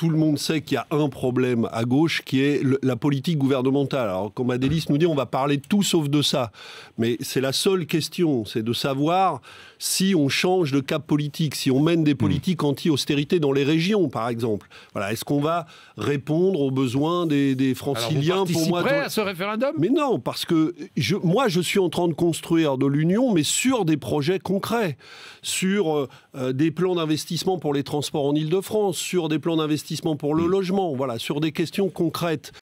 tout le monde sait qu'il y a un problème à gauche qui est la politique gouvernementale. Alors, quand Madélis nous dit on va parler de tout sauf de ça, mais c'est la seule question, c'est de savoir si on change de cap politique, si on mène des hmm. politiques anti-austérité dans les régions, par exemple. Voilà, est-ce qu'on va répondre aux besoins des, Franciliens vous pour moi à ce référendum Mais non, parce que je, moi, je suis en train de construire de l'union, mais sur des projets concrets, sur euh, euh, des plans d'investissement pour les transports en Île-de-France, sur des plans d'investissement pour le mm. logement, voilà, sur des questions concrètes